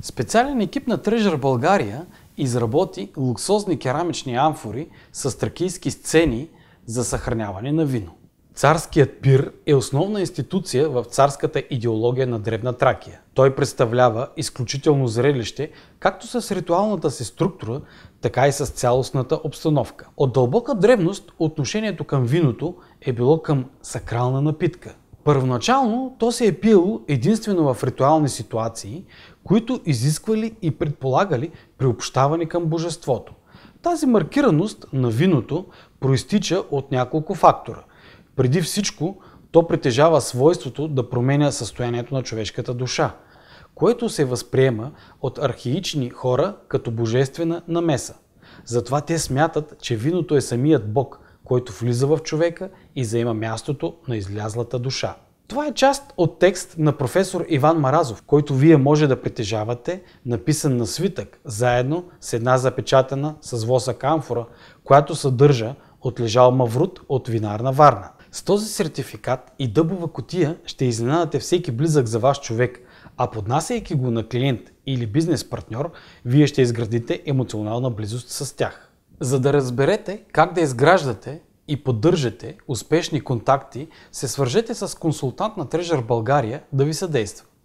Специален екип на Treasure България изработи луксозни керамични амфори с тракийски сцени за съхраняване на вино. Царският пир е основна институция в царската идеология на Древна Тракия. Той представлява изключително зрелище, както с ритуалната си структура, така и с цялостната обстановка. От дълбока древност отношението към виното е било към сакрална напитка – Първоначално то се е пиело единствено в ритуални ситуации, които изисквали и предполагали приобщаване към божеството. Тази маркираност на виното проистича от няколко фактора. Преди всичко, то притежава свойството да променя състоянието на човешката душа, което се възприема от архаични хора като божествена намеса. Затова те смятат, че виното е самият Бог, който влиза в човека и заема мястото на излязлата душа. Това е част от текст на професор Иван Маразов, който вие може да притежавате, написан на свитък, заедно с една запечатана с воса камфора, която съдържа отлежал маврут от винарна Варна. С този сертификат и дъбова котия ще изненадате всеки близък за ваш човек, а поднасяйки го на клиент или бизнес партньор, вие ще изградите емоционална близост с тях. За да разберете как да изграждате и поддържате успешни контакти, се свържете с консултант на Treasure България да ви съдейства.